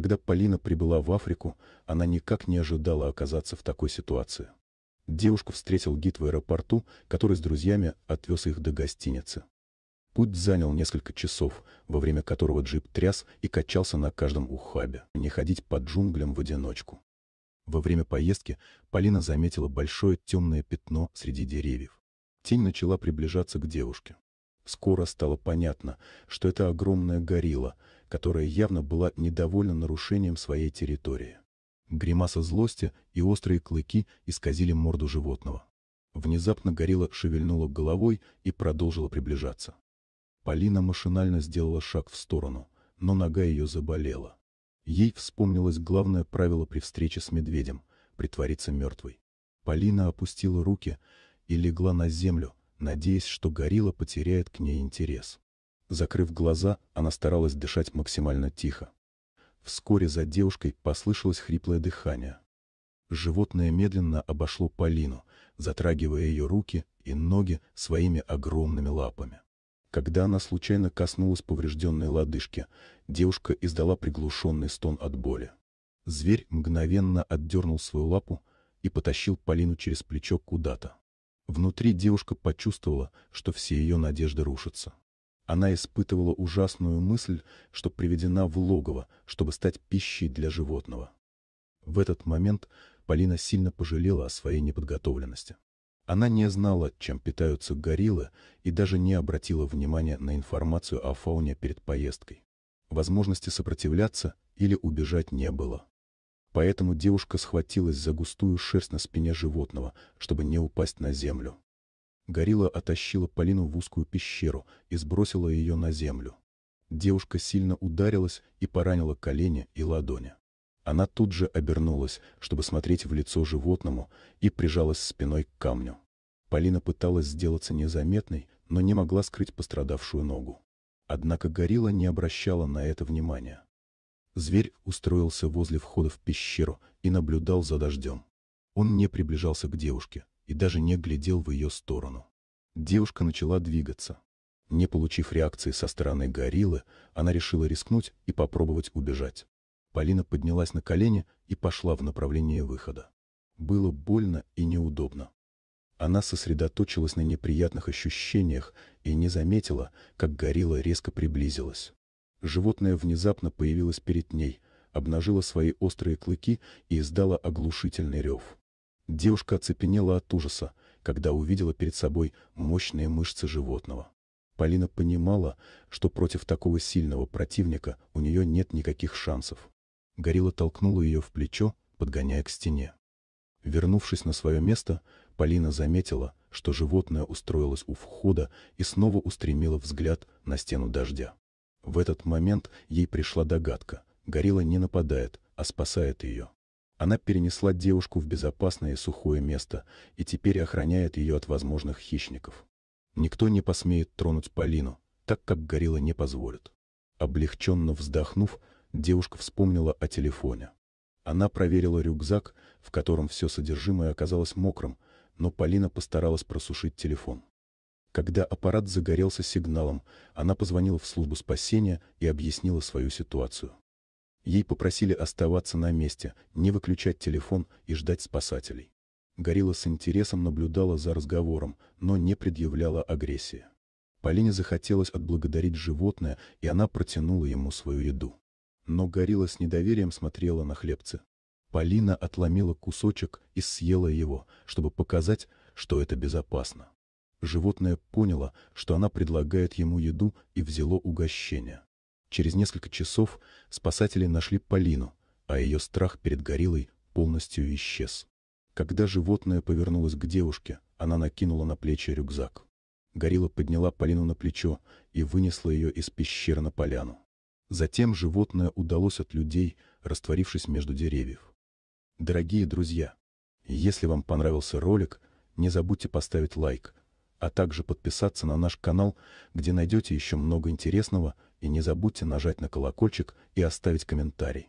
Когда Полина прибыла в Африку, она никак не ожидала оказаться в такой ситуации. Девушку встретил гид в аэропорту, который с друзьями отвез их до гостиницы. Путь занял несколько часов, во время которого джип тряс и качался на каждом ухабе, не ходить по джунглям в одиночку. Во время поездки Полина заметила большое темное пятно среди деревьев. Тень начала приближаться к девушке. Скоро стало понятно, что это огромная горилла, которая явно была недовольна нарушением своей территории. Гримаса злости и острые клыки исказили морду животного. Внезапно горилла шевельнула головой и продолжила приближаться. Полина машинально сделала шаг в сторону, но нога ее заболела. Ей вспомнилось главное правило при встрече с медведем — притвориться мертвой. Полина опустила руки и легла на землю, надеясь, что горилла потеряет к ней интерес. Закрыв глаза, она старалась дышать максимально тихо. Вскоре за девушкой послышалось хриплое дыхание. Животное медленно обошло Полину, затрагивая ее руки и ноги своими огромными лапами. Когда она случайно коснулась поврежденной лодыжки, девушка издала приглушенный стон от боли. Зверь мгновенно отдернул свою лапу и потащил Полину через плечо куда-то. Внутри девушка почувствовала, что все ее надежды рушатся. Она испытывала ужасную мысль, что приведена в логово, чтобы стать пищей для животного. В этот момент Полина сильно пожалела о своей неподготовленности. Она не знала, чем питаются гориллы, и даже не обратила внимания на информацию о фауне перед поездкой. Возможности сопротивляться или убежать не было. Поэтому девушка схватилась за густую шерсть на спине животного, чтобы не упасть на землю. Горилла оттащила Полину в узкую пещеру и сбросила ее на землю. Девушка сильно ударилась и поранила колени и ладони. Она тут же обернулась, чтобы смотреть в лицо животному, и прижалась спиной к камню. Полина пыталась сделаться незаметной, но не могла скрыть пострадавшую ногу. Однако горилла не обращала на это внимания. Зверь устроился возле входа в пещеру и наблюдал за дождем. Он не приближался к девушке, и даже не глядел в ее сторону. Девушка начала двигаться. Не получив реакции со стороны гориллы, она решила рискнуть и попробовать убежать. Полина поднялась на колени и пошла в направлении выхода. Было больно и неудобно. Она сосредоточилась на неприятных ощущениях и не заметила, как горилла резко приблизилась. Животное внезапно появилось перед ней, обнажило свои острые клыки и издало оглушительный рев. Девушка оцепенела от ужаса, когда увидела перед собой мощные мышцы животного. Полина понимала, что против такого сильного противника у нее нет никаких шансов. Горилла толкнула ее в плечо, подгоняя к стене. Вернувшись на свое место, Полина заметила, что животное устроилось у входа и снова устремило взгляд на стену дождя. В этот момент ей пришла догадка. Горилла не нападает, а спасает ее. Она перенесла девушку в безопасное и сухое место и теперь охраняет ее от возможных хищников. Никто не посмеет тронуть Полину, так как горилла не позволит. Облегченно вздохнув, девушка вспомнила о телефоне. Она проверила рюкзак, в котором все содержимое оказалось мокрым, но Полина постаралась просушить телефон. Когда аппарат загорелся сигналом, она позвонила в службу спасения и объяснила свою ситуацию. Ей попросили оставаться на месте, не выключать телефон и ждать спасателей. Горилла с интересом наблюдала за разговором, но не предъявляла агрессии. Полине захотелось отблагодарить животное, и она протянула ему свою еду. Но горилла с недоверием смотрела на хлебцы. Полина отломила кусочек и съела его, чтобы показать, что это безопасно. Животное поняло, что она предлагает ему еду и взяло угощение. Через несколько часов спасатели нашли Полину, а ее страх перед гориллой полностью исчез. Когда животное повернулось к девушке, она накинула на плечи рюкзак. Горилла подняла Полину на плечо и вынесла ее из пещеры на поляну. Затем животное удалось от людей, растворившись между деревьев. Дорогие друзья, если вам понравился ролик, не забудьте поставить лайк, а также подписаться на наш канал, где найдете еще много интересного, и не забудьте нажать на колокольчик и оставить комментарий.